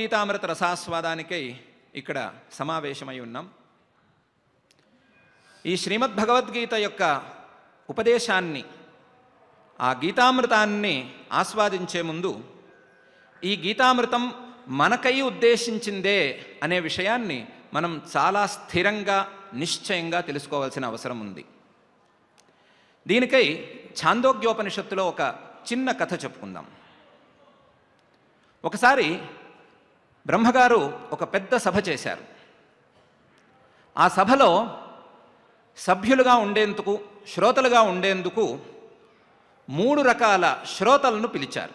భగవద్గీతామృత రసాస్వాదానికై ఇక్కడ సమావేశమై ఉన్నాం ఈ శ్రీమద్ భగవద్గీత యొక్క ఉపదేశాన్ని ఆ గీతామృతాన్ని ఆస్వాదించే ముందు ఈ గీతామృతం మనకై ఉద్దేశించిందే అనే విషయాన్ని మనం చాలా స్థిరంగా నిశ్చయంగా తెలుసుకోవాల్సిన అవసరం ఉంది దీనికై ఛాందోగ్యోపనిషత్తులో ఒక చిన్న కథ చెప్పుకుందాం ఒకసారి బ్రహ్మగారు ఒక పెద్ద సభ చేశారు ఆ సభలో సభ్యులుగా ఉండేందుకు శ్రోతలుగా ఉండేందుకు మూడు రకాల శ్రోతలను పిలిచారు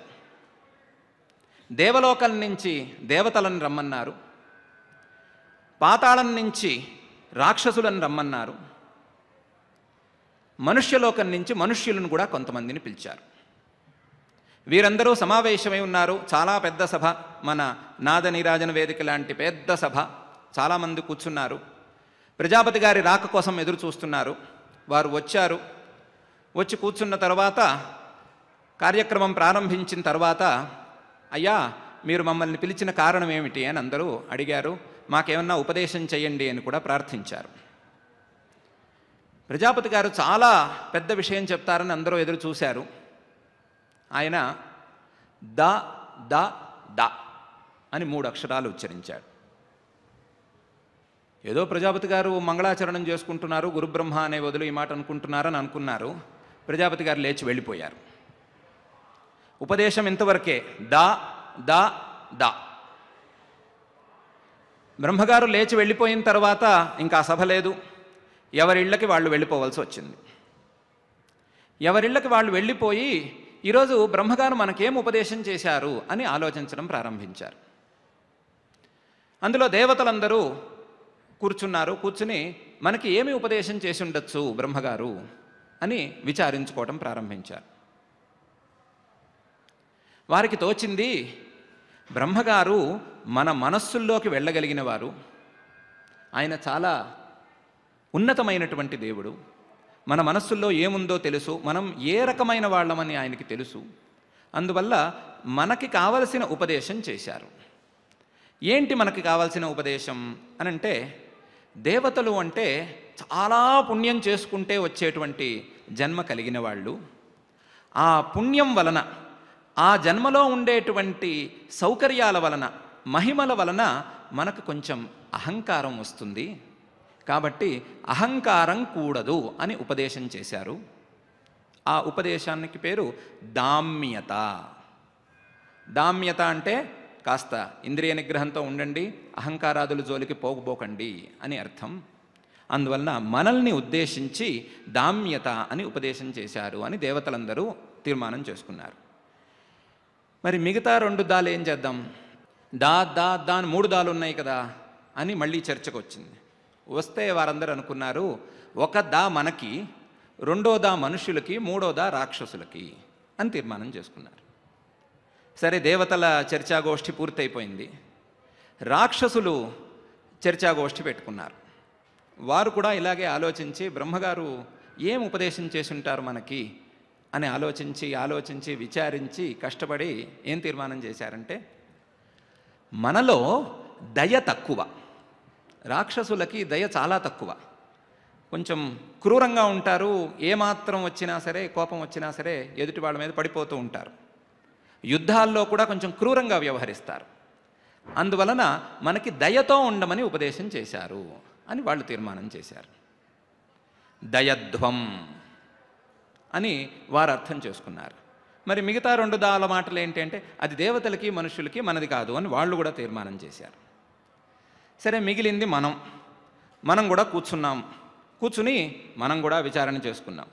దేవలోకం నుంచి దేవతలను రమ్మన్నారు పాతాళం నుంచి రాక్షసులను రమ్మన్నారు మనుష్యలోకం నుంచి మనుష్యులను కూడా కొంతమందిని పిలిచారు వీరందరూ సమావేశమై ఉన్నారు చాలా పెద్ద సభ మన నాద నీరాజన వేదిక లాంటి పెద్ద సభ చాలామంది కూర్చున్నారు ప్రజాపతి గారి రాక కోసం ఎదురు చూస్తున్నారు వారు వచ్చారు వచ్చి కూర్చున్న తర్వాత కార్యక్రమం ప్రారంభించిన తర్వాత అయ్యా మీరు మమ్మల్ని పిలిచిన కారణం ఏమిటి అని అందరూ అడిగారు మాకేమన్నా ఉపదేశం చేయండి అని కూడా ప్రార్థించారు ప్రజాపతి గారు చాలా పెద్ద విషయం చెప్తారని అందరూ ఎదురు చూశారు ఆయన ద ద ద అని మూడు అక్షరాలు ఉచ్చరించాడు ఏదో ప్రజాపతి గారు మంగళాచరణం చేసుకుంటున్నారు గురుబ్రహ్మ అనే వదులు ఈ మాట అనుకుంటున్నారని అనుకున్నారు ప్రజాపతి గారు లేచి వెళ్ళిపోయారు ఉపదేశం ఇంతవరకే ద ద ద బ్రహ్మగారు లేచి వెళ్ళిపోయిన తర్వాత ఇంకా సభ లేదు ఎవరిళ్ళకి వాళ్ళు వెళ్ళిపోవలసి వచ్చింది ఎవరిళ్ళకి వాళ్ళు వెళ్ళిపోయి ఈరోజు బ్రహ్మగారు మనకేం ఉపదేశం చేశారు అని ఆలోచించడం ప్రారంభించారు అందులో దేవతలందరూ కూర్చున్నారు కూర్చుని మనకి ఏమి ఉపదేశం చేసి ఉండొచ్చు బ్రహ్మగారు అని విచారించుకోవటం ప్రారంభించారు వారికి తోచింది బ్రహ్మగారు మన మనస్సుల్లోకి వెళ్ళగలిగిన వారు ఆయన చాలా ఉన్నతమైనటువంటి దేవుడు మన మనస్సుల్లో ఏముందో తెలుసు మనం ఏ రకమైన వాళ్ళమని ఆయనకి తెలుసు అందువల్ల మనకి కావలసిన ఉపదేశం చేశారు ఏంటి మనకి కావాల్సిన ఉపదేశం అనంటే దేవతలు అంటే చాలా పుణ్యం చేసుకుంటే వచ్చేటువంటి జన్మ కలిగిన వాళ్ళు ఆ పుణ్యం వలన ఆ జన్మలో ఉండేటువంటి సౌకర్యాల వలన మహిమల వలన మనకు కొంచెం అహంకారం వస్తుంది కాబట్టి అహంకారం కూడదు అని ఉపదేశం చేశారు ఆ ఉపదేశానికి పేరు దామ్యత దామ్యత అంటే కాస్త ఇంద్రియ నిగ్రహంతో ఉండండి అహంకారాదుల జోలికి పోకపోకండి అని అర్థం అందువలన మనల్ని ఉద్దేశించి దామ్యత అని ఉపదేశం చేశారు అని దేవతలందరూ తీర్మానం చేసుకున్నారు మరి మిగతా రెండు దాలు ఏం చేద్దాం దా దా దాని మూడు దాలు ఉన్నాయి కదా అని మళ్ళీ చర్చకు వచ్చింది వస్తే వారందరూ అనుకున్నారు ఒక దా మనకి రెండో దా మనుషులకి మూడో దా రాక్షసులకి అని తీర్మానం చేసుకున్నారు సరే దేవతల చర్చాగోష్ఠి పూర్తయిపోయింది రాక్షసులు చర్చాగోష్ఠి పెట్టుకున్నారు వారు కూడా ఇలాగే ఆలోచించి బ్రహ్మగారు ఏం ఉపదేశం ఉంటారు మనకి అని ఆలోచించి ఆలోచించి విచారించి కష్టపడి ఏం తీర్మానం చేశారంటే మనలో దయ తక్కువ రాక్షసులకి దయ చాలా తక్కువ కొంచెం క్రూరంగా ఉంటారు ఏమాత్రం వచ్చినా సరే కోపం వచ్చినా సరే ఎదుటి వాళ్ళ మీద పడిపోతూ ఉంటారు యుద్ధాల్లో కూడా కొంచెం క్రూరంగా వ్యవహరిస్తారు అందువలన మనకి దయతో ఉండమని ఉపదేశం చేశారు అని వాళ్ళు తీర్మానం చేశారు దయధ్వం అని వారు అర్థం చేసుకున్నారు మరి మిగతా రెండు దాల మాటలు ఏంటంటే అది దేవతలకి మనుషులకి మనది కాదు అని వాళ్ళు కూడా తీర్మానం చేశారు సరే మిగిలింది మనం మనం కూడా కూర్చున్నాం కూర్చుని మనం కూడా విచారణ చేసుకున్నాం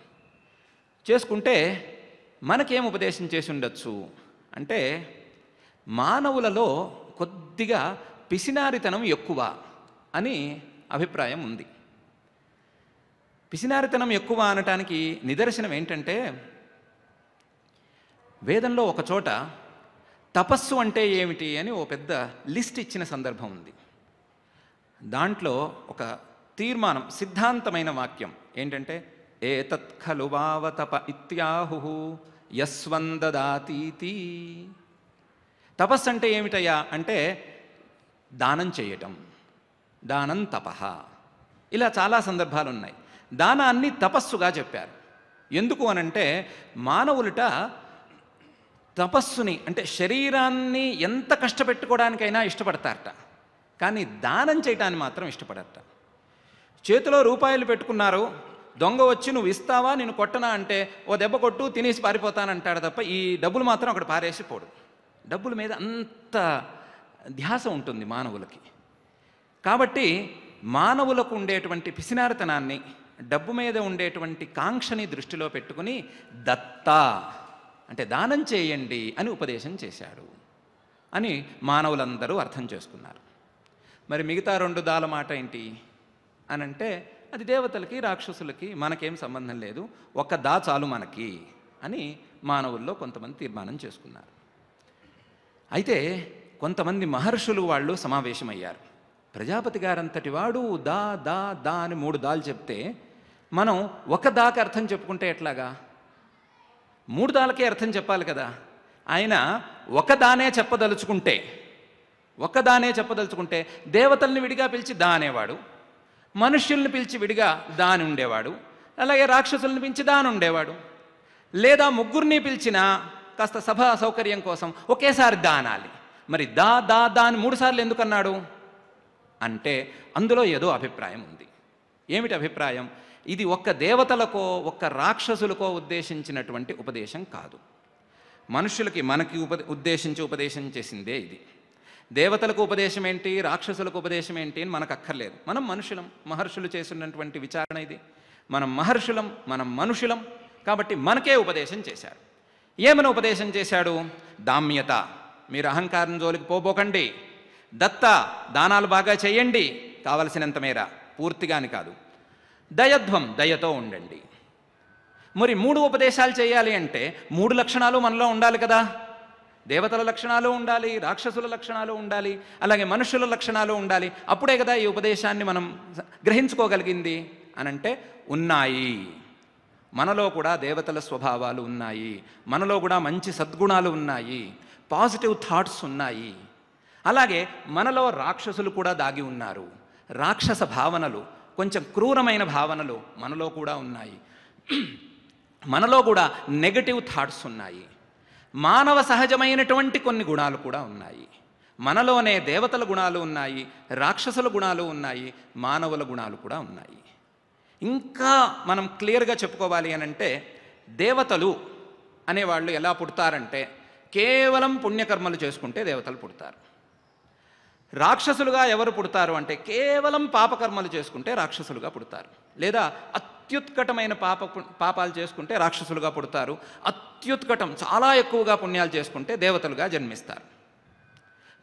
చేసుకుంటే మనకేం ఉపదేశం చేసి ఉండొచ్చు అంటే మానవులలో కొద్దిగా పిసినారితనం ఎక్కువ అని అభిప్రాయం ఉంది పిసినారితనం ఎక్కువ అనటానికి నిదర్శనం ఏంటంటే వేదంలో ఒకచోట తపస్సు అంటే ఏమిటి అని ఓ పెద్ద లిస్ట్ ఇచ్చిన సందర్భం ఉంది దాంట్లో ఒక తీర్మానం సిద్ధాంతమైన వాక్యం ఏంటంటే ఏతత్ ఖలు వావతప ఇత్యాహు యస్వందదాతీతి తపస్సు అంటే ఏమిటయ్యా అంటే దానం చేయటం దానం తపహ ఇలా చాలా సందర్భాలు ఉన్నాయి దానాన్ని తపస్సుగా చెప్పారు ఎందుకు అనంటే మానవులట తపస్సుని అంటే శరీరాన్ని ఎంత కష్టపెట్టుకోవడానికైనా ఇష్టపడతారట కానీ దానం చేయటాన్ని మాత్రం ఇష్టపడట చేతిలో రూపాయలు పెట్టుకున్నారు దొంగ వచ్చి నువ్వు ఇస్తావా నేను కొట్టనా అంటే ఓ దెబ్బ కొట్టు తినేసి పారిపోతానంటాడు తప్ప ఈ డబ్బులు మాత్రం అక్కడ పారేసిపోడు డబ్బుల మీద అంత ధ్యాస ఉంటుంది మానవులకి కాబట్టి మానవులకు ఉండేటువంటి పిసినారితనాన్ని డబ్బు మీద ఉండేటువంటి కాంక్షని దృష్టిలో పెట్టుకుని దత్త అంటే దానం చేయండి అని ఉపదేశం చేశాడు అని మానవులందరూ అర్థం చేసుకున్నారు మరి మిగతా రెండు దాల మాట ఏంటి అని అంటే అది దేవతలకి రాక్షసులకి మనకేం సంబంధం లేదు ఒక దా చాలు మనకి అని మానవుల్లో కొంతమంది తీర్మానం చేసుకున్నారు అయితే కొంతమంది మహర్షులు వాళ్ళు సమావేశమయ్యారు ప్రజాపతి గారంతటి వాడు దా దా దా అని మూడు దాలు చెప్తే మనం ఒక దాకి అర్థం చెప్పుకుంటే ఎట్లాగా మూడు దాలకే అర్థం చెప్పాలి కదా ఆయన ఒక దానే చెప్పదలుచుకుంటే ఒక్కదానే చెప్పదలుచుకుంటే దేవతల్ని విడిగా పిలిచి దా అనేవాడు మనుష్యుల్ని పిలిచి విడిగా దాని ఉండేవాడు అలాగే రాక్షసుల్ని పిలిచి దాని ఉండేవాడు లేదా ముగ్గురిని పిలిచినా కాస్త సభ సౌకర్యం కోసం ఒకేసారి దా అనాలి మరి దా దా దా అని మూడుసార్లు ఎందుకన్నాడు అంటే అందులో ఏదో అభిప్రాయం ఉంది ఏమిటి అభిప్రాయం ఇది ఒక్క దేవతలకో ఒక్క రాక్షసులకో ఉద్దేశించినటువంటి ఉపదేశం కాదు మనుషులకి మనకి ఉప ఉద్దేశించి ఉపదేశం చేసిందే ఇది దేవతలకు ఉపదేశం ఏంటి రాక్షసులకు ఉపదేశం ఏంటి అని మనకు అక్కర్లేదు మనం మనుషులం మహర్షులు చేసినటువంటి విచారణ ఇది మనం మహర్షులం మనం మనుషులం కాబట్టి మనకే ఉపదేశం చేశాడు ఏమని ఉపదేశం చేశాడు దామ్యత మీరు అహంకారం జోలికి పోబోకండి దత్త దానాలు బాగా చేయండి కావలసినంత మేర పూర్తిగాని కాదు దయధ్వం దయతో ఉండండి మరి మూడు ఉపదేశాలు చేయాలి అంటే మూడు లక్షణాలు మనలో ఉండాలి కదా దేవతల లక్షణాలు ఉండాలి రాక్షసుల లక్షణాలు ఉండాలి అలాగే మనుషుల లక్షణాలు ఉండాలి అప్పుడే కదా ఈ ఉపదేశాన్ని మనం గ్రహించుకోగలిగింది అనంటే ఉన్నాయి మనలో కూడా దేవతల స్వభావాలు ఉన్నాయి మనలో కూడా మంచి సద్గుణాలు ఉన్నాయి పాజిటివ్ థాట్స్ ఉన్నాయి అలాగే మనలో రాక్షసులు కూడా దాగి ఉన్నారు రాక్షస భావనలు కొంచెం క్రూరమైన భావనలు మనలో కూడా ఉన్నాయి మనలో కూడా నెగటివ్ థాట్స్ ఉన్నాయి మానవ సహజమైనటువంటి కొన్ని గుణాలు కూడా ఉన్నాయి మనలోనే దేవతల గుణాలు ఉన్నాయి రాక్షసుల గుణాలు ఉన్నాయి మానవుల గుణాలు కూడా ఉన్నాయి ఇంకా మనం క్లియర్గా చెప్పుకోవాలి అని అంటే దేవతలు అనేవాళ్ళు ఎలా పుడతారంటే కేవలం పుణ్యకర్మలు చేసుకుంటే దేవతలు పుడతారు రాక్షసులుగా ఎవరు పుడతారు అంటే కేవలం పాపకర్మలు చేసుకుంటే రాక్షసులుగా పుడతారు లేదా అత్యుత్కటమైన పాప పాపాలు చేసుకుంటే రాక్షసులుగా పుడతారు అత్యుత్కటం చాలా ఎక్కువగా పుణ్యాలు చేసుకుంటే దేవతలుగా జన్మిస్తారు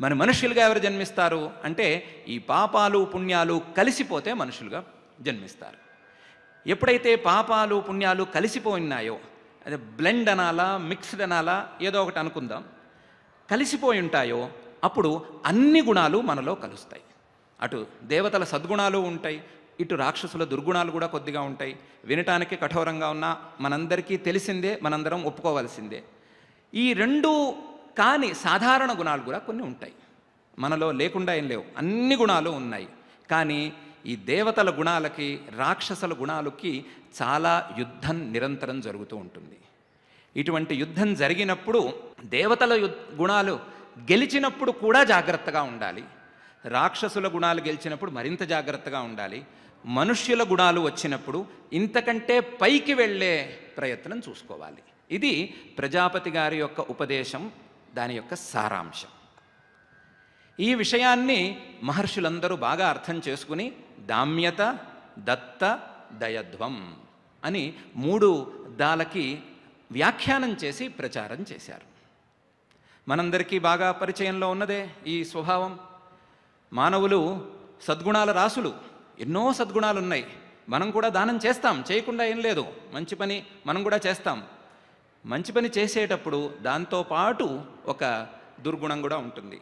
మరి మనుషులుగా ఎవరు జన్మిస్తారు అంటే ఈ పాపాలు పుణ్యాలు కలిసిపోతే మనుషులుగా జన్మిస్తారు ఎప్పుడైతే పాపాలు పుణ్యాలు కలిసిపోయినాయో అదే బ్లెండ్ అనాలా మిక్స్డ్ అనాలా ఏదో ఒకటి అనుకుందాం కలిసిపోయి ఉంటాయో అప్పుడు అన్ని గుణాలు మనలో కలుస్తాయి అటు దేవతల సద్గుణాలు ఉంటాయి ఇటు రాక్షసుల దుర్గుణాలు కూడా కొద్దిగా ఉంటాయి వినటానికి కఠోరంగా ఉన్నా మనందరికీ తెలిసిందే మనందరం ఒప్పుకోవాల్సిందే ఈ రెండు కాని సాధారణ గుణాలు కూడా కొన్ని ఉంటాయి మనలో లేకుండా ఏం లేవు అన్ని గుణాలు ఉన్నాయి కానీ ఈ దేవతల గుణాలకి రాక్షసుల గుణాలకి చాలా యుద్ధం నిరంతరం జరుగుతూ ఉంటుంది ఇటువంటి యుద్ధం జరిగినప్పుడు దేవతల గుణాలు గెలిచినప్పుడు కూడా జాగ్రత్తగా ఉండాలి రాక్షసుల గుణాలు గెలిచినప్పుడు మరింత జాగ్రత్తగా ఉండాలి మనుష్యుల గుణాలు వచ్చినప్పుడు ఇంతకంటే పైకి వెళ్ళే ప్రయత్నం చూసుకోవాలి ఇది ప్రజాపతి గారి యొక్క ఉపదేశం దాని యొక్క సారాంశం ఈ విషయాన్ని మహర్షులందరూ బాగా అర్థం చేసుకుని దామ్యత దత్త దయధ్వం అని మూడు దాలకి వ్యాఖ్యానం చేసి ప్రచారం చేశారు మనందరికీ బాగా పరిచయంలో ఉన్నదే ఈ స్వభావం మానవులు సద్గుణాల రాసులు ఎన్నో సద్గుణాలు ఉన్నాయి మనం కూడా దానం చేస్తాం చేయకుండా ఏం లేదు మంచి పని మనం కూడా చేస్తాం మంచి పని చేసేటప్పుడు దాంతోపాటు ఒక దుర్గుణం కూడా ఉంటుంది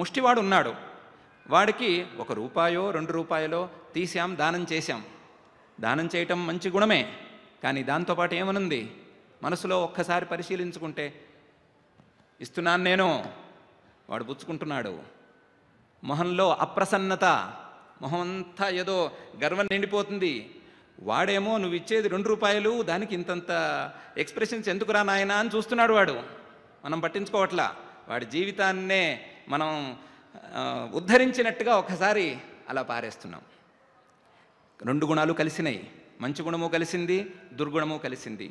ముష్టివాడు ఉన్నాడు వాడికి ఒక రూపాయో రెండు రూపాయలో తీసాం దానం చేశాం దానం చేయటం మంచి గుణమే కానీ దాంతోపాటు ఏమనుంది మనసులో ఒక్కసారి పరిశీలించుకుంటే ఇస్తున్నాను నేను వాడు పుచ్చుకుంటున్నాడు మొహంలో అప్రసన్నత మొహం అంతా ఏదో గర్వం నిండిపోతుంది వాడేమో నువ్వు ఇచ్చేది రెండు రూపాయలు దానికి ఇంతంత ఎక్స్ప్రెషన్స్ ఎందుకురా నాయన అని చూస్తున్నాడు వాడు మనం పట్టించుకోవట్లా వాడి జీవితాన్నే మనం ఉద్ధరించినట్టుగా ఒకసారి అలా పారేస్తున్నాం రెండు గుణాలు కలిసినాయి మంచి గుణము కలిసింది దుర్గుణము కలిసింది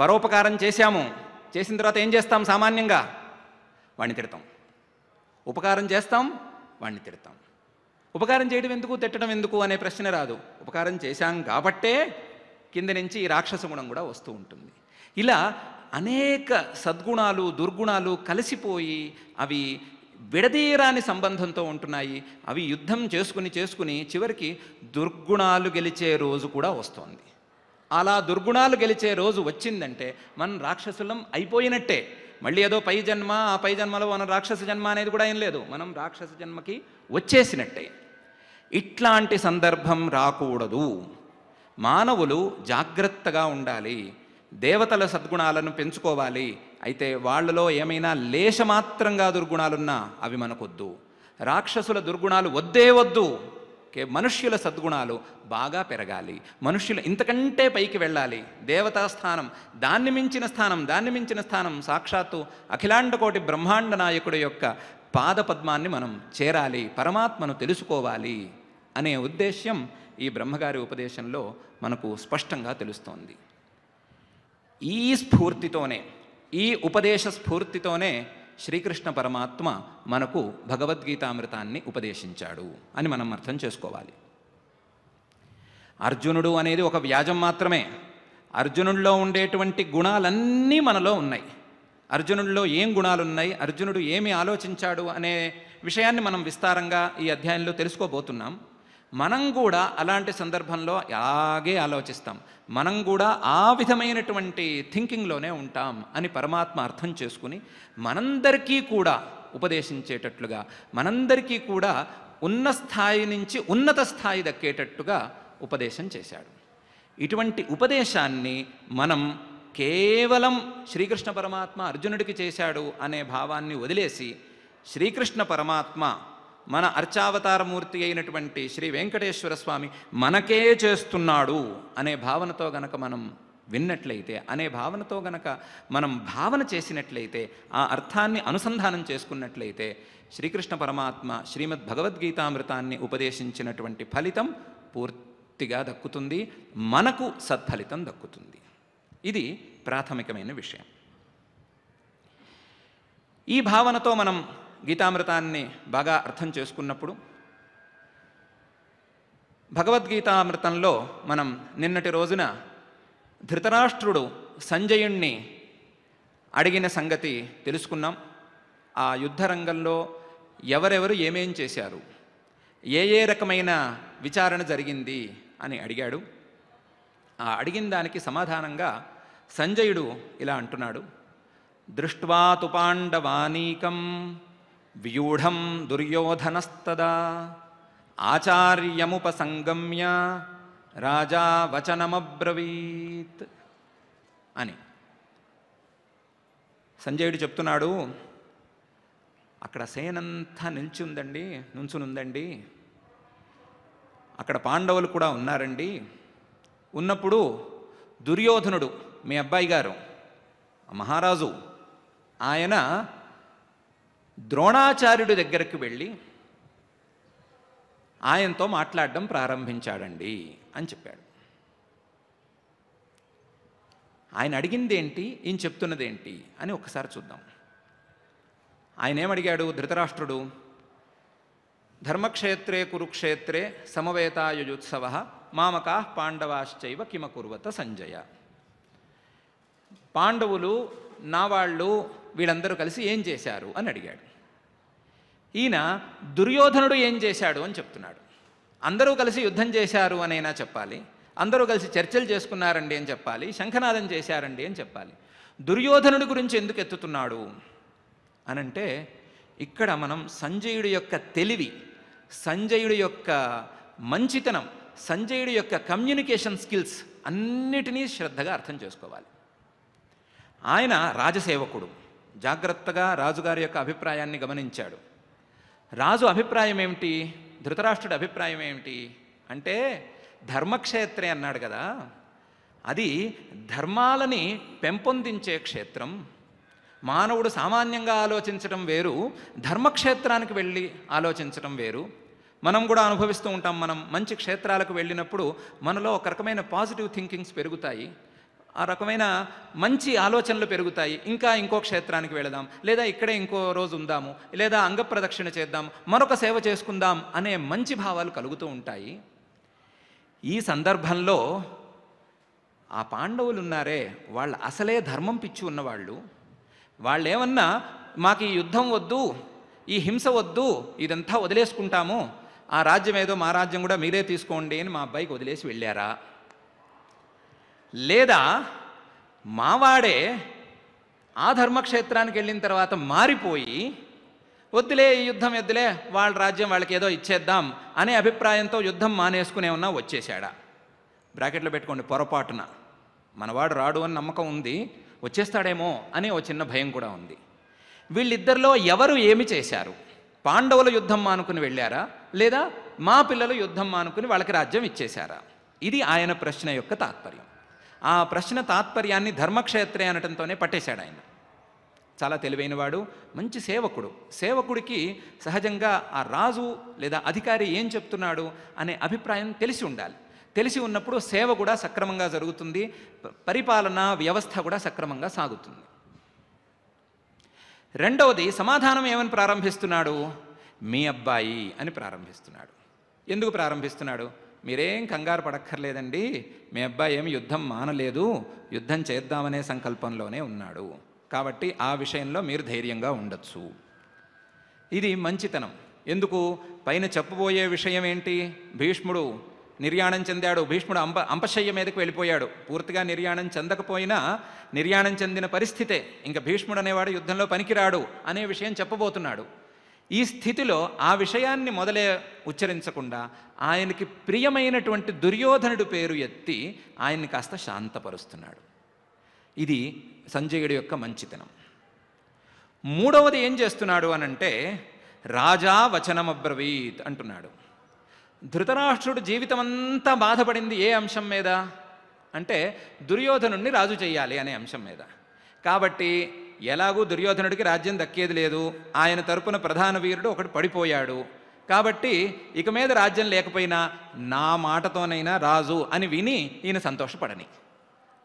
పరోపకారం చేశాము చేసిన తర్వాత ఏం చేస్తాం సామాన్యంగా వాడిని తిడతాం ఉపకారం చేస్తాం వాణ్ణి తిడతాం ఉపకారం చేయడం ఎందుకు తిట్టడం ఎందుకు అనే ప్రశ్న రాదు ఉపకారం చేశాం కాబట్టే కింద నుంచి ఈ రాక్షస గుణం కూడా వస్తూ ఉంటుంది ఇలా అనేక సద్గుణాలు దుర్గుణాలు కలిసిపోయి అవి విడదీయరాని సంబంధంతో ఉంటున్నాయి అవి యుద్ధం చేసుకుని చేసుకుని చివరికి దుర్గుణాలు గెలిచే రోజు కూడా వస్తోంది అలా దుర్గుణాలు గెలిచే రోజు వచ్చిందంటే మనం రాక్షసులం అయిపోయినట్టే మళ్ళీ ఏదో పై జన్మ ఆ పై జన్మలో మన రాక్షస జన్మ అనేది కూడా ఏం లేదు మనం రాక్షస జన్మకి వచ్చేసినట్టే ఇట్లాంటి సందర్భం రాకూడదు మానవులు జాగ్రత్తగా ఉండాలి దేవతల సద్గుణాలను పెంచుకోవాలి అయితే వాళ్ళలో ఏమైనా లేశమాత్రంగా దుర్గుణాలున్నా అవి మనకొద్దు రాక్షసుల దుర్గుణాలు వద్దే వద్దు కే మనుష్యుల సద్గుణాలు బాగా పెరగాలి మనుష్యులు ఇంతకంటే పైకి వెళ్ళాలి దేవతాస్థానం స్థానం దాన్ని మించిన స్థానం దాన్ని మించిన స్థానం సాక్షాత్తు అఖిలాండకోటి బ్రహ్మాండ నాయకుడి యొక్క పాదపద్మాన్ని మనం చేరాలి పరమాత్మను తెలుసుకోవాలి అనే ఉద్దేశ్యం ఈ బ్రహ్మగారి ఉపదేశంలో మనకు స్పష్టంగా తెలుస్తోంది ఈ స్ఫూర్తితోనే ఈ ఉపదేశ స్ఫూర్తితోనే శ్రీకృష్ణ పరమాత్మ మనకు భగవద్గీతామృతాన్ని ఉపదేశించాడు అని మనం అర్థం చేసుకోవాలి అర్జునుడు అనేది ఒక వ్యాజం మాత్రమే అర్జునుడిలో ఉండేటువంటి గుణాలన్నీ మనలో ఉన్నాయి అర్జునుడిలో ఏం గుణాలున్నాయి అర్జునుడు ఏమి ఆలోచించాడు అనే విషయాన్ని మనం విస్తారంగా ఈ అధ్యాయంలో తెలుసుకోబోతున్నాం మనం కూడా అలాంటి సందర్భంలో అలాగే ఆలోచిస్తాం మనం కూడా ఆ విధమైనటువంటి థింకింగ్లోనే ఉంటాం అని పరమాత్మ అర్థం చేసుకుని మనందరికీ కూడా ఉపదేశించేటట్లుగా మనందరికీ కూడా ఉన్న స్థాయి నుంచి ఉన్నత స్థాయి దక్కేటట్టుగా ఉపదేశం చేశాడు ఇటువంటి ఉపదేశాన్ని మనం కేవలం శ్రీకృష్ణ పరమాత్మ అర్జునుడికి చేశాడు అనే భావాన్ని వదిలేసి శ్రీకృష్ణ పరమాత్మ మన అర్చావతారమూర్తి అయినటువంటి శ్రీ వెంకటేశ్వర స్వామి మనకే చేస్తున్నాడు అనే భావనతో గనక మనం విన్నట్లయితే అనే భావనతో గనక మనం భావన చేసినట్లయితే ఆ అర్థాన్ని అనుసంధానం చేసుకున్నట్లయితే శ్రీకృష్ణ పరమాత్మ శ్రీమద్ భగవద్గీతామృతాన్ని ఉపదేశించినటువంటి ఫలితం పూర్తిగా దక్కుతుంది మనకు సత్ఫలితం దక్కుతుంది ఇది ప్రాథమికమైన విషయం ఈ భావనతో మనం గీతామృతాన్ని బాగా అర్థం చేసుకున్నప్పుడు భగవద్గీతామృతంలో మనం నిన్నటి రోజున ధృతరాష్ట్రుడు సంజయుణ్ణి అడిగిన సంగతి తెలుసుకున్నాం ఆ యుద్ధరంగంలో ఎవరెవరు ఏమేం చేశారు ఏ ఏ రకమైన విచారణ జరిగింది అని అడిగాడు ఆ అడిగిన దానికి సమాధానంగా సంజయుడు ఇలా అంటున్నాడు దృష్ట్వాతు పాండవానీకం వ్యూఢం దుర్యోధనస్తదా ఆచార్యముపసంగమ్య రాజా వచనమబ్రవీత్ అని సంజయుడు చెప్తున్నాడు అక్కడ సేనంతా ఉందండి నుంచునుందండి అక్కడ పాండవులు కూడా ఉన్నారండి ఉన్నప్పుడు దుర్యోధనుడు మీ అబ్బాయి గారు మహారాజు ఆయన ద్రోణాచార్యుడి దగ్గరకు వెళ్ళి ఆయనతో మాట్లాడడం ప్రారంభించాడండి అని చెప్పాడు ఆయన అడిగింది ఏంటి ఈయన చెప్తున్నది ఏంటి అని ఒకసారి చూద్దాం ఆయన ఏమడిగాడు ధృతరాష్ట్రుడు ధర్మక్షేత్రే కురుక్షేత్రే సమవేతాయుజోత్సవ మామకా పాండవాశ్చైవ కిమకుర్వత సంజయ పాండవులు నా వాళ్ళు వీళ్ళందరూ కలిసి ఏం చేశారు అని అడిగాడు ఈయన దుర్యోధనుడు ఏం చేశాడు అని చెప్తున్నాడు అందరూ కలిసి యుద్ధం చేశారు అనైనా చెప్పాలి అందరూ కలిసి చర్చలు చేసుకున్నారండి అని చెప్పాలి శంఖనాదం చేశారండి అని చెప్పాలి దుర్యోధనుడి గురించి ఎందుకు ఎత్తుతున్నాడు అనంటే ఇక్కడ మనం సంజయుడి యొక్క తెలివి సంజయుడి యొక్క మంచితనం సంజయుడి యొక్క కమ్యూనికేషన్ స్కిల్స్ అన్నిటినీ శ్రద్ధగా అర్థం చేసుకోవాలి ఆయన రాజసేవకుడు జాగ్రత్తగా రాజుగారి యొక్క అభిప్రాయాన్ని గమనించాడు రాజు అభిప్రాయం ఏమిటి ధృతరాష్ట్రుడి అభిప్రాయం ఏమిటి అంటే ధర్మక్షేత్రే అన్నాడు కదా అది ధర్మాలని పెంపొందించే క్షేత్రం మానవుడు సామాన్యంగా ఆలోచించడం వేరు ధర్మక్షేత్రానికి వెళ్ళి ఆలోచించడం వేరు మనం కూడా అనుభవిస్తూ ఉంటాం మనం మంచి క్షేత్రాలకు వెళ్ళినప్పుడు మనలో ఒక రకమైన పాజిటివ్ థింకింగ్స్ పెరుగుతాయి ఆ రకమైన మంచి ఆలోచనలు పెరుగుతాయి ఇంకా ఇంకో క్షేత్రానికి వెళదాం లేదా ఇక్కడే ఇంకో రోజు ఉందాము లేదా అంగప్రదక్షిణ చేద్దాం మరొక సేవ చేసుకుందాం అనే మంచి భావాలు కలుగుతూ ఉంటాయి ఈ సందర్భంలో ఆ పాండవులు ఉన్నారే వాళ్ళు అసలే ధర్మం పిచ్చి ఉన్నవాళ్ళు వాళ్ళేమన్నా మాకు ఈ యుద్ధం వద్దు ఈ హింస వద్దు ఇదంతా వదిలేసుకుంటాము ఆ రాజ్యం ఏదో మా రాజ్యం కూడా మీరే తీసుకోండి అని మా అబ్బాయికి వదిలేసి వెళ్ళారా లేదా మావాడే ఆ ధర్మక్షేత్రానికి వెళ్ళిన తర్వాత మారిపోయి వద్దులే ఈ యుద్ధం ఎద్దులే వాళ్ళ రాజ్యం వాళ్ళకి ఏదో ఇచ్చేద్దాం అనే అభిప్రాయంతో యుద్ధం మానేసుకునే ఉన్నా వచ్చేసాడా బ్రాకెట్లో పెట్టుకోండి పొరపాటున మనవాడు రాడు అని నమ్మకం ఉంది వచ్చేస్తాడేమో అని ఓ చిన్న భయం కూడా ఉంది వీళ్ళిద్దరిలో ఎవరు ఏమి చేశారు పాండవులు యుద్ధం మానుకుని వెళ్ళారా లేదా మా పిల్లలు యుద్ధం మానుకుని వాళ్ళకి రాజ్యం ఇచ్చేశారా ఇది ఆయన ప్రశ్న యొక్క తాత్పర్యం ఆ ప్రశ్న తాత్పర్యాన్ని ధర్మక్షేత్రే అనటంతోనే పట్టేశాడు ఆయన చాలా తెలివైనవాడు మంచి సేవకుడు సేవకుడికి సహజంగా ఆ రాజు లేదా అధికారి ఏం చెప్తున్నాడు అనే అభిప్రాయం తెలిసి ఉండాలి తెలిసి ఉన్నప్పుడు సేవ కూడా సక్రమంగా జరుగుతుంది పరిపాలన వ్యవస్థ కూడా సక్రమంగా సాగుతుంది రెండవది సమాధానం ఏమని ప్రారంభిస్తున్నాడు మీ అబ్బాయి అని ప్రారంభిస్తున్నాడు ఎందుకు ప్రారంభిస్తున్నాడు మీరేం కంగారు పడక్కర్లేదండి మీ అబ్బాయి ఏమి యుద్ధం మానలేదు యుద్ధం చేద్దామనే సంకల్పంలోనే ఉన్నాడు కాబట్టి ఆ విషయంలో మీరు ధైర్యంగా ఉండొచ్చు ఇది మంచితనం ఎందుకు పైన చెప్పబోయే విషయం ఏంటి భీష్ముడు నిర్యాణం చెందాడు భీష్ముడు అంబ అంపశయ్య మీదకు వెళ్ళిపోయాడు పూర్తిగా నిర్యాణం చెందకపోయినా నిర్యాణం చెందిన పరిస్థితే ఇంకా భీష్ముడు అనేవాడు యుద్ధంలో పనికిరాడు అనే విషయం చెప్పబోతున్నాడు ఈ స్థితిలో ఆ విషయాన్ని మొదలే ఉచ్చరించకుండా ఆయనకి ప్రియమైనటువంటి దుర్యోధనుడు పేరు ఎత్తి ఆయన్ని కాస్త శాంతపరుస్తున్నాడు ఇది సంజయుడి యొక్క మంచితనం మూడవది ఏం చేస్తున్నాడు అనంటే రాజా వచనమబ్రవీత్ అంటున్నాడు ధృతరాష్ట్రుడు జీవితం అంతా బాధపడింది ఏ అంశం మీద అంటే దుర్యోధనుణ్ణి రాజు చేయాలి అనే అంశం మీద కాబట్టి ఎలాగూ దుర్యోధనుడికి రాజ్యం దక్కేది లేదు ఆయన తరపున ప్రధాన వీరుడు ఒకటి పడిపోయాడు కాబట్టి ఇక మీద రాజ్యం లేకపోయినా నా మాటతోనైనా రాజు అని విని ఈయన సంతోషపడని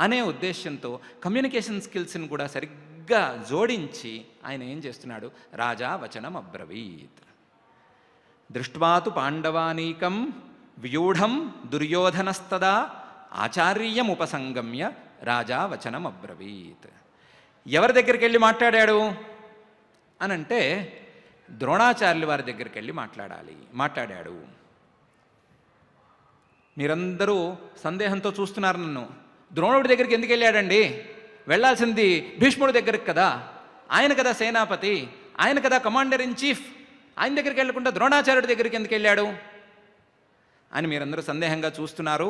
అనే ఉద్దేశ్యంతో కమ్యూనికేషన్ స్కిల్స్ని కూడా సరిగ్గా జోడించి ఆయన ఏం చేస్తున్నాడు రాజా వచనం అబ్రవీత్ దృష్వాతు పాండవానీకం వ్యూఢం దుర్యోధనస్తదా ఆచార్యముపసంగమ్య రాజా వచనం అబ్రవీత్ ఎవరి దగ్గరికి వెళ్ళి మాట్లాడాడు అని అంటే ద్రోణాచార్యులు వారి దగ్గరికి వెళ్ళి మాట్లాడాలి మాట్లాడాడు మీరందరూ సందేహంతో చూస్తున్నారు నన్ను ద్రోణుడి దగ్గరికి ఎందుకు వెళ్ళాడండి వెళ్ళాల్సింది భీష్ముడి దగ్గరికి కదా ఆయన కదా సేనాపతి ఆయన కదా కమాండర్ ఇన్ చీఫ్ ఆయన దగ్గరికి వెళ్ళకుండా ద్రోణాచార్యుడి దగ్గరికి ఎందుకు వెళ్ళాడు అని మీరందరూ సందేహంగా చూస్తున్నారు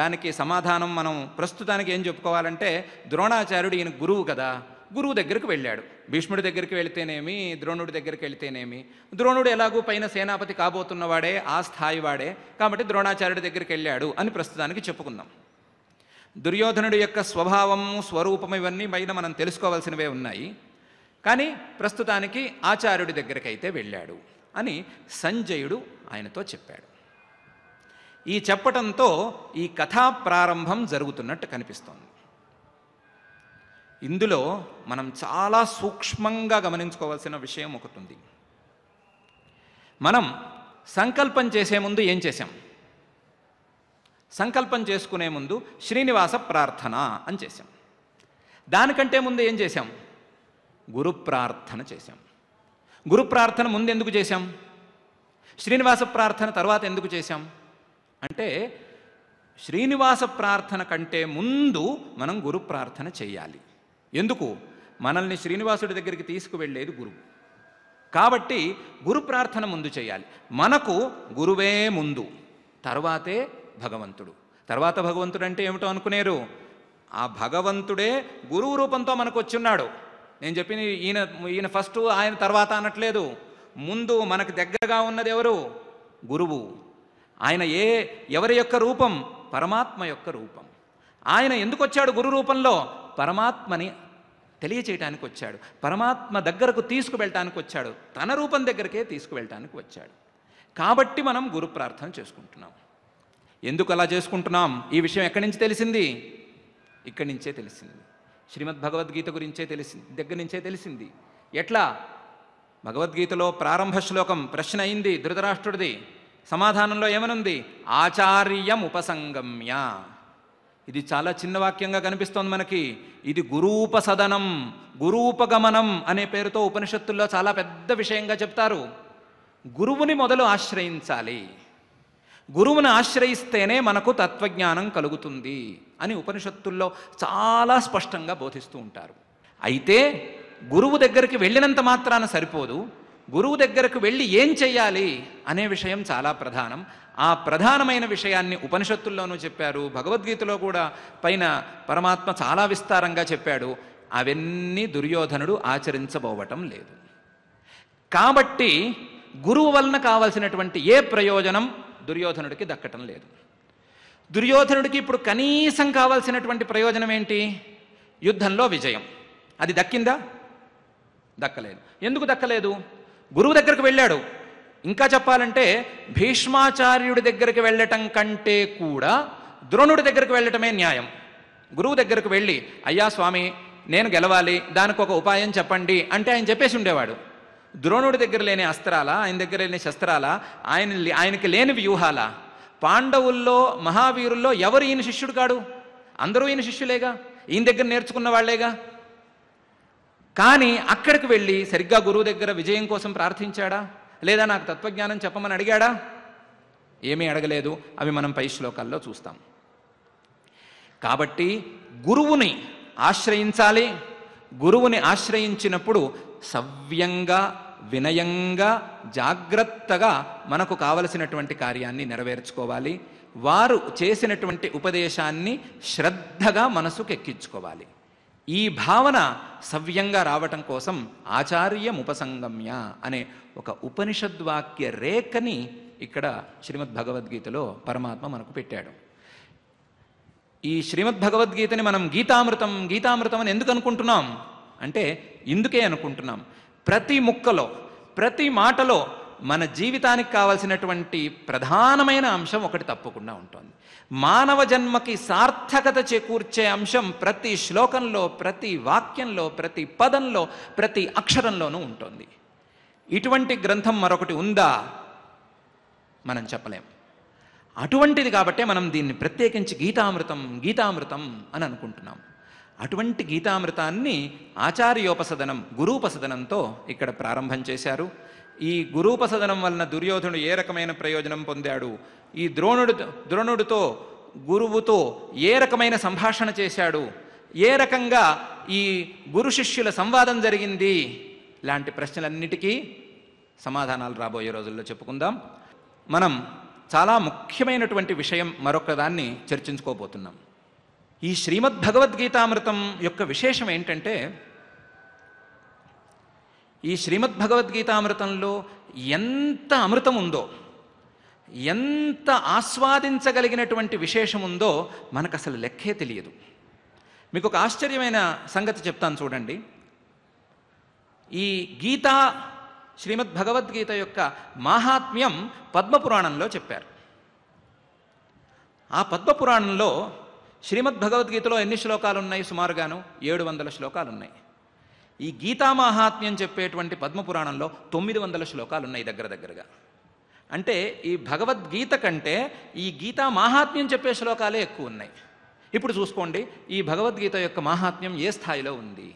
దానికి సమాధానం మనం ప్రస్తుతానికి ఏం చెప్పుకోవాలంటే ద్రోణాచార్యుడు ఈయన గురువు కదా గురువు దగ్గరికి వెళ్ళాడు భీష్ముడి దగ్గరికి వెళితేనేమి ద్రోణుడి దగ్గరికి వెళితేనేమి ద్రోణుడు ఎలాగూ పైన సేనాపతి కాబోతున్నవాడే ఆ స్థాయి వాడే కాబట్టి ద్రోణాచార్యుడి దగ్గరికి వెళ్ళాడు అని ప్రస్తుతానికి చెప్పుకుందాం దుర్యోధనుడి యొక్క స్వభావం స్వరూపం ఇవన్నీ పైన మనం తెలుసుకోవాల్సినవే ఉన్నాయి కానీ ప్రస్తుతానికి ఆచార్యుడి దగ్గరికి అయితే వెళ్ళాడు అని సంజయుడు ఆయనతో చెప్పాడు ఈ చెప్పటంతో ఈ కథా ప్రారంభం జరుగుతున్నట్టు కనిపిస్తోంది ఇందులో మనం చాలా సూక్ష్మంగా గమనించుకోవాల్సిన విషయం ఒకటి ఉంది మనం సంకల్పం చేసే ముందు ఏం చేసాం సంకల్పం చేసుకునే ముందు శ్రీనివాస ప్రార్థన అని చేసాం దానికంటే ముందు ఏం చేసాం గురు ప్రార్థన చేశాం గురు ప్రార్థన ముందు ఎందుకు చేశాం శ్రీనివాస ప్రార్థన తర్వాత ఎందుకు చేశాం అంటే శ్రీనివాస ప్రార్థన కంటే ముందు మనం గురు ప్రార్థన చేయాలి ఎందుకు మనల్ని శ్రీనివాసుడి దగ్గరికి తీసుకువెళ్ళేది గురువు కాబట్టి గురు ప్రార్థన ముందు చేయాలి మనకు గురువే ముందు తర్వాతే భగవంతుడు తర్వాత భగవంతుడు అంటే ఏమిటో అనుకునేరు ఆ భగవంతుడే గురువు రూపంతో మనకు వచ్చున్నాడు నేను చెప్పిన ఈయన ఈయన ఫస్ట్ ఆయన తర్వాత అనట్లేదు ముందు మనకు దగ్గరగా ఉన్నది ఎవరు గురువు ఆయన ఏ ఎవరి యొక్క రూపం పరమాత్మ యొక్క రూపం ఆయన ఎందుకు వచ్చాడు గురు రూపంలో పరమాత్మని తెలియచేయటానికి వచ్చాడు పరమాత్మ దగ్గరకు తీసుకువెళ్ళటానికి వచ్చాడు తన రూపం దగ్గరకే తీసుకువెళ్ళటానికి వచ్చాడు కాబట్టి మనం గురు ప్రార్థన చేసుకుంటున్నాం ఎందుకు అలా చేసుకుంటున్నాం ఈ విషయం ఎక్కడి నుంచి తెలిసింది ఇక్కడి నుంచే తెలిసింది శ్రీమద్ భగవద్గీత గురించే తెలిసింది దగ్గర నుంచే తెలిసింది ఎట్లా భగవద్గీతలో ప్రారంభ శ్లోకం ప్రశ్న అయింది ధృతరాష్ట్రుడిది సమాధానంలో ఏమనుంది ఆచార్యం ఉపసంగమ్య ఇది చాలా చిన్న వాక్యంగా కనిపిస్తోంది మనకి ఇది గురూపసదనం గురూపగమనం అనే పేరుతో ఉపనిషత్తుల్లో చాలా పెద్ద విషయంగా చెప్తారు గురువుని మొదలు ఆశ్రయించాలి గురువుని ఆశ్రయిస్తేనే మనకు తత్వజ్ఞానం కలుగుతుంది అని ఉపనిషత్తుల్లో చాలా స్పష్టంగా బోధిస్తూ ఉంటారు అయితే గురువు దగ్గరికి వెళ్ళినంత మాత్రాన సరిపోదు గురువు దగ్గరకు వెళ్ళి ఏం చెయ్యాలి అనే విషయం చాలా ప్రధానం ఆ ప్రధానమైన విషయాన్ని ఉపనిషత్తుల్లోనూ చెప్పారు భగవద్గీతలో కూడా పైన పరమాత్మ చాలా విస్తారంగా చెప్పాడు అవన్నీ దుర్యోధనుడు ఆచరించబోవటం లేదు కాబట్టి గురువు వలన కావలసినటువంటి ఏ ప్రయోజనం దుర్యోధనుడికి దక్కటం లేదు దుర్యోధనుడికి ఇప్పుడు కనీసం కావాల్సినటువంటి ప్రయోజనం ఏంటి యుద్ధంలో విజయం అది దక్కిందా దక్కలేదు ఎందుకు దక్కలేదు గురువు దగ్గరకు వెళ్ళాడు ఇంకా చెప్పాలంటే భీష్మాచార్యుడి దగ్గరికి వెళ్ళటం కంటే కూడా ద్రోణుడి దగ్గరికి వెళ్ళటమే న్యాయం గురువు దగ్గరకు వెళ్ళి అయ్యా స్వామి నేను గెలవాలి దానికి ఒక ఉపాయం చెప్పండి అంటే ఆయన చెప్పేసి ఉండేవాడు ద్రోణుడి దగ్గర లేని అస్త్రాల ఆయన దగ్గర లేని శస్త్రాల ఆయన ఆయనకి లేని వ్యూహాల పాండవుల్లో మహావీరుల్లో ఎవరు ఈయన శిష్యుడు కాడు అందరూ ఈయన శిష్యులేగా ఈయన దగ్గర నేర్చుకున్న వాళ్లేగా కానీ అక్కడికి వెళ్ళి సరిగ్గా గురువు దగ్గర విజయం కోసం ప్రార్థించాడా లేదా నాకు తత్వజ్ఞానం చెప్పమని అడిగాడా ఏమీ అడగలేదు అవి మనం పై శ్లోకాల్లో చూస్తాం కాబట్టి గురువుని ఆశ్రయించాలి గురువుని ఆశ్రయించినప్పుడు సవ్యంగా వినయంగా జాగ్రత్తగా మనకు కావలసినటువంటి కార్యాన్ని నెరవేర్చుకోవాలి వారు చేసినటువంటి ఉపదేశాన్ని శ్రద్ధగా మనసుకెక్కించుకోవాలి ఈ భావన సవ్యంగా రావటం కోసం ఆచార్యం ఉపసంగమ్య అనే ఒక ఉపనిషద్వాక్య రేఖని ఇక్కడ శ్రీమద్భగవద్గీతలో పరమాత్మ మనకు పెట్టాడు ఈ శ్రీమద్భగవద్గీతని మనం గీతామృతం గీతామృతం అని ఎందుకు అనుకుంటున్నాం అంటే ఇందుకే అనుకుంటున్నాం ప్రతి ముక్కలో ప్రతి మాటలో మన జీవితానికి కావలసినటువంటి ప్రధానమైన అంశం ఒకటి తప్పకుండా ఉంటుంది మానవ జన్మకి సార్థకత చేకూర్చే అంశం ప్రతి శ్లోకంలో ప్రతి వాక్యంలో ప్రతి పదంలో ప్రతి అక్షరంలోనూ ఉంటుంది ఇటువంటి గ్రంథం మరొకటి ఉందా మనం చెప్పలేం అటువంటిది కాబట్టే మనం దీన్ని ప్రత్యేకించి గీతామృతం గీతామృతం అని అనుకుంటున్నాం అటువంటి గీతామృతాన్ని ఆచార్యోపసదనం గురూపసదనంతో ఇక్కడ ప్రారంభం చేశారు ఈ గురూపసదనం వలన దుర్యోధనుడు ఏ రకమైన ప్రయోజనం పొందాడు ఈ ద్రోణుడు ద్రోణుడితో గురువుతో ఏ రకమైన సంభాషణ చేశాడు ఏ రకంగా ఈ గురు శిష్యుల సంవాదం జరిగింది లాంటి ప్రశ్నలన్నిటికీ సమాధానాలు రాబోయే రోజుల్లో చెప్పుకుందాం మనం చాలా ముఖ్యమైనటువంటి విషయం మరొక దాన్ని చర్చించుకోబోతున్నాం ఈ శ్రీమద్ భగవద్గీతామృతం యొక్క విశేషం ఏంటంటే ఈ శ్రీమద్ అమృతంలో ఎంత అమృతం ఉందో ఎంత ఆస్వాదించగలిగినటువంటి విశేషం ఉందో మనకు అసలు లెక్కే తెలియదు మీకు ఒక ఆశ్చర్యమైన సంగతి చెప్తాను చూడండి ఈ గీత శ్రీమద్ భగవద్గీత యొక్క మాహాత్మ్యం పద్మపురాణంలో చెప్పారు ఆ పద్మపురాణంలో శ్రీమద్ భగవద్గీతలో ఎన్ని శ్లోకాలు ఉన్నాయి సుమారుగాను ఏడు వందల శ్లోకాలు ఉన్నాయి ఈ గీతా మహాత్మ్యం చెప్పేటువంటి పద్మపురాణంలో తొమ్మిది వందల శ్లోకాలు ఉన్నాయి దగ్గర దగ్గరగా అంటే ఈ భగవద్గీత కంటే ఈ గీతా మాహాత్మ్యం చెప్పే శ్లోకాలే ఎక్కువ ఉన్నాయి ఇప్పుడు చూసుకోండి ఈ భగవద్గీత యొక్క మాహాత్మ్యం ఏ స్థాయిలో ఉంది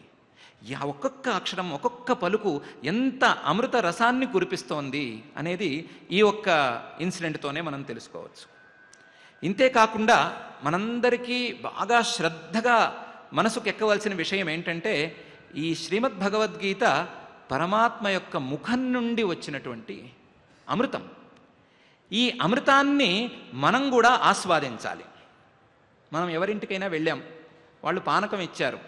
యా ఒక్కొక్క అక్షరం ఒక్కొక్క పలుకు ఎంత అమృత రసాన్ని కురిపిస్తోంది అనేది ఈ ఒక్క ఇన్సిడెంట్తోనే మనం తెలుసుకోవచ్చు ఇంతేకాకుండా మనందరికీ బాగా శ్రద్ధగా మనసుకు ఎక్కవలసిన విషయం ఏంటంటే ఈ శ్రీమద్ భగవద్గీత పరమాత్మ యొక్క ముఖం నుండి వచ్చినటువంటి అమృతం ఈ అమృతాన్ని మనం కూడా ఆస్వాదించాలి మనం ఎవరింటికైనా వెళ్ళాం వాళ్ళు పానకం ఇచ్చారు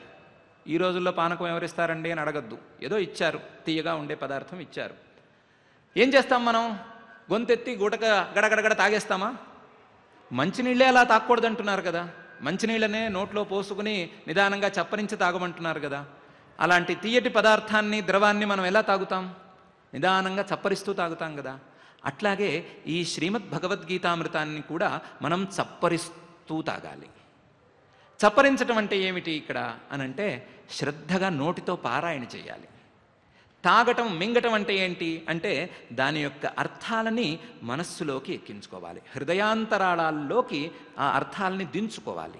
ఈ రోజుల్లో పానకం ఎవరిస్తారండి అని అడగద్దు ఏదో ఇచ్చారు తీయగా ఉండే పదార్థం ఇచ్చారు ఏం చేస్తాం మనం గొంతెత్తి గుటక గడగడగడ తాగేస్తామా మంచినీళ్ళే అలా తాకూడదంటున్నారు కదా మంచినీళ్ళనే నోట్లో పోసుకుని నిదానంగా చప్పరించి తాగమంటున్నారు కదా అలాంటి తీయటి పదార్థాన్ని ద్రవాన్ని మనం ఎలా తాగుతాం నిదానంగా చప్పరిస్తూ తాగుతాం కదా అట్లాగే ఈ శ్రీమద్ భగవద్గీతామృతాన్ని కూడా మనం చప్పరిస్తూ తాగాలి చప్పరించటం అంటే ఏమిటి ఇక్కడ అనంటే శ్రద్ధగా నోటితో పారాయణ చేయాలి తాగటం మింగటం అంటే ఏంటి అంటే దాని యొక్క అర్థాలని మనస్సులోకి ఎక్కించుకోవాలి హృదయాంతరాళాల్లోకి ఆ అర్థాలని దించుకోవాలి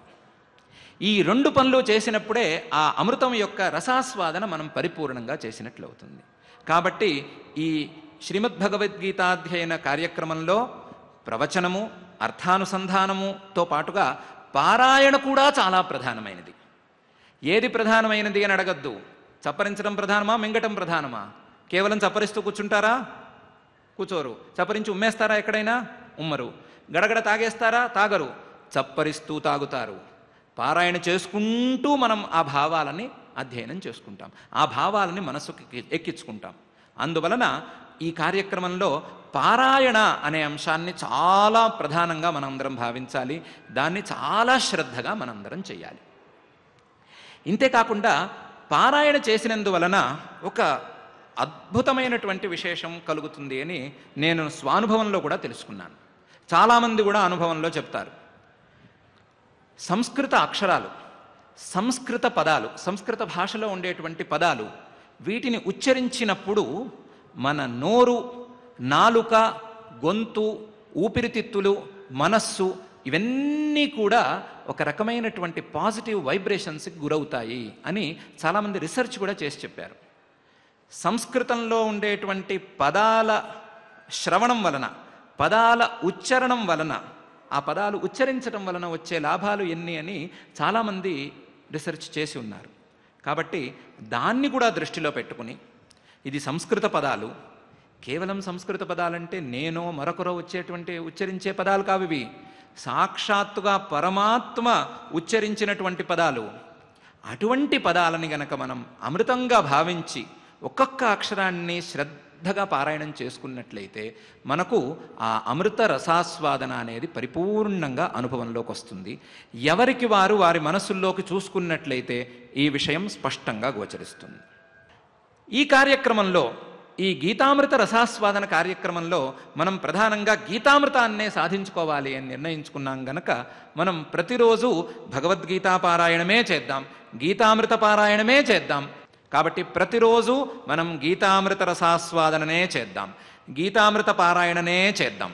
ఈ రెండు పనులు చేసినప్పుడే ఆ అమృతం యొక్క రసాస్వాదన మనం పరిపూర్ణంగా చేసినట్లు అవుతుంది కాబట్టి ఈ శ్రీమద్ భగవద్గీతాధ్యయన కార్యక్రమంలో ప్రవచనము అర్థానుసంధానముతో పాటుగా పారాయణ కూడా చాలా ప్రధానమైనది ఏది ప్రధానమైనది అని అడగద్దు చప్పరించడం ప్రధానమా మింగటం ప్రధానమా కేవలం చప్పరిస్తూ కూర్చుంటారా కూర్చోరు చప్పరించి ఉమ్మేస్తారా ఎక్కడైనా ఉమ్మరు గడగడ తాగేస్తారా తాగరు చప్పరిస్తూ తాగుతారు పారాయణ చేసుకుంటూ మనం ఆ భావాలని అధ్యయనం చేసుకుంటాం ఆ భావాలని మనసుకి ఎక్కించుకుంటాం అందువలన ఈ కార్యక్రమంలో పారాయణ అనే అంశాన్ని చాలా ప్రధానంగా మనందరం భావించాలి దాన్ని చాలా శ్రద్ధగా మనందరం చేయాలి ఇంతేకాకుండా పారాయణ చేసినందువలన ఒక అద్భుతమైనటువంటి విశేషం కలుగుతుంది అని నేను స్వానుభవంలో కూడా తెలుసుకున్నాను చాలామంది కూడా అనుభవంలో చెప్తారు సంస్కృత అక్షరాలు సంస్కృత పదాలు సంస్కృత భాషలో ఉండేటువంటి పదాలు వీటిని ఉచ్చరించినప్పుడు మన నోరు నాలుక గొంతు ఊపిరితిత్తులు మనస్సు ఇవన్నీ కూడా ఒక రకమైనటువంటి పాజిటివ్ వైబ్రేషన్స్కి గురవుతాయి అని చాలామంది రీసెర్చ్ కూడా చేసి చెప్పారు సంస్కృతంలో ఉండేటువంటి పదాల శ్రవణం వలన పదాల ఉచ్చరణం వలన ఆ పదాలు ఉచ్చరించడం వలన వచ్చే లాభాలు ఎన్ని అని చాలామంది రీసెర్చ్ చేసి ఉన్నారు కాబట్టి దాన్ని కూడా దృష్టిలో పెట్టుకుని ఇది సంస్కృత పదాలు కేవలం సంస్కృత పదాలంటే నేనో మరొకరో వచ్చేటువంటి ఉచ్చరించే పదాలు ఇవి సాక్షాత్తుగా పరమాత్మ ఉచ్చరించినటువంటి పదాలు అటువంటి పదాలని గనక మనం అమృతంగా భావించి ఒక్కొక్క అక్షరాన్ని శ్రద్ధ శ్రద్ధగా పారాయణం చేసుకున్నట్లయితే మనకు ఆ అమృత రసాస్వాదన అనేది పరిపూర్ణంగా అనుభవంలోకి వస్తుంది ఎవరికి వారు వారి మనసుల్లోకి చూసుకున్నట్లయితే ఈ విషయం స్పష్టంగా గోచరిస్తుంది ఈ కార్యక్రమంలో ఈ గీతామృత రసాస్వాదన కార్యక్రమంలో మనం ప్రధానంగా గీతామృతాన్నే సాధించుకోవాలి అని నిర్ణయించుకున్నాం గనక మనం ప్రతిరోజు భగవద్గీతా పారాయణమే చేద్దాం గీతామృత పారాయణమే చేద్దాం కాబట్టి ప్రతిరోజు మనం గీతామృత రసాస్వాదననే చేద్దాం గీతామృత పారాయణనే చేద్దాం